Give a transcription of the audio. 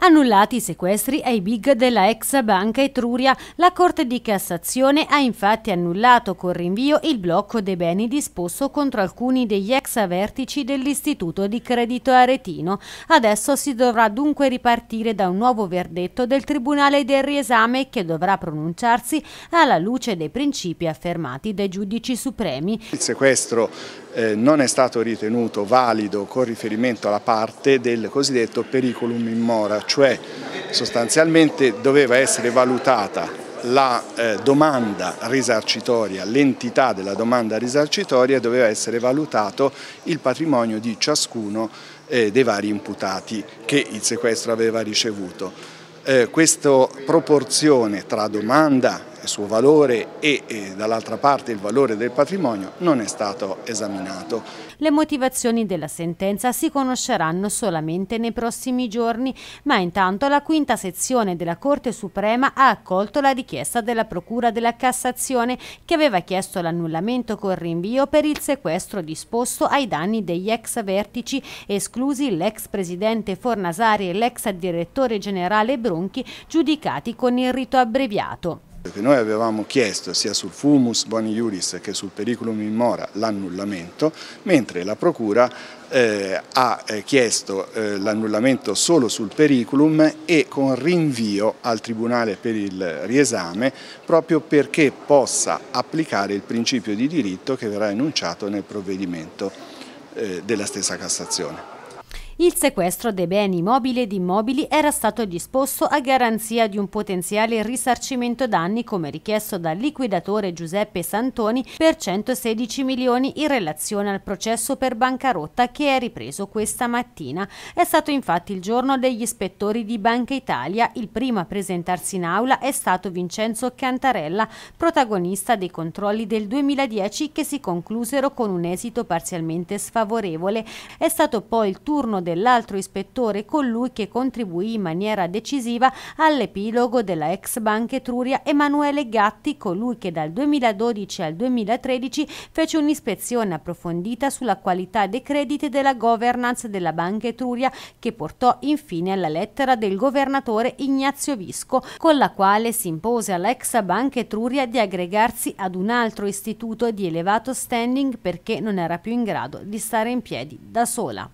Annullati i sequestri ai big della ex banca Etruria, la Corte di Cassazione ha infatti annullato con rinvio il blocco dei beni disposto contro alcuni degli ex vertici dell'Istituto di Credito Aretino. Adesso si dovrà dunque ripartire da un nuovo verdetto del Tribunale del Riesame che dovrà pronunciarsi alla luce dei principi affermati dai giudici supremi. Il sequestro eh, non è stato ritenuto valido con riferimento alla parte del cosiddetto periculum in mora, cioè sostanzialmente doveva essere valutata la eh, domanda risarcitoria, l'entità della domanda risarcitoria doveva essere valutato il patrimonio di ciascuno eh, dei vari imputati che il sequestro aveva ricevuto. Eh, questa proporzione tra domanda suo valore e, e eh, dall'altra parte il valore del patrimonio non è stato esaminato. Le motivazioni della sentenza si conosceranno solamente nei prossimi giorni, ma intanto la quinta sezione della Corte Suprema ha accolto la richiesta della Procura della Cassazione che aveva chiesto l'annullamento con rinvio per il sequestro disposto ai danni degli ex vertici, esclusi l'ex presidente Fornasari e l'ex direttore generale Bronchi, giudicati con il rito abbreviato. Che noi avevamo chiesto sia sul fumus boni juris che sul periculum in mora l'annullamento, mentre la Procura eh, ha eh, chiesto eh, l'annullamento solo sul periculum e con rinvio al Tribunale per il riesame proprio perché possa applicare il principio di diritto che verrà enunciato nel provvedimento eh, della stessa Cassazione. Il sequestro dei beni mobili ed immobili era stato disposto a garanzia di un potenziale risarcimento danni come richiesto dal liquidatore Giuseppe Santoni per 116 milioni in relazione al processo per bancarotta che è ripreso questa mattina. È stato infatti il giorno degli ispettori di Banca Italia. Il primo a presentarsi in aula è stato Vincenzo Cantarella, protagonista dei controlli del 2010 che si conclusero con un esito parzialmente sfavorevole. È stato poi il turno dell'altro ispettore colui che contribuì in maniera decisiva all'epilogo della ex Banca Etruria Emanuele Gatti, colui che dal 2012 al 2013 fece un'ispezione approfondita sulla qualità dei crediti della governance della Banca Etruria che portò infine alla lettera del governatore Ignazio Visco, con la quale si impose alla ex Banca Etruria di aggregarsi ad un altro istituto di elevato standing perché non era più in grado di stare in piedi da sola.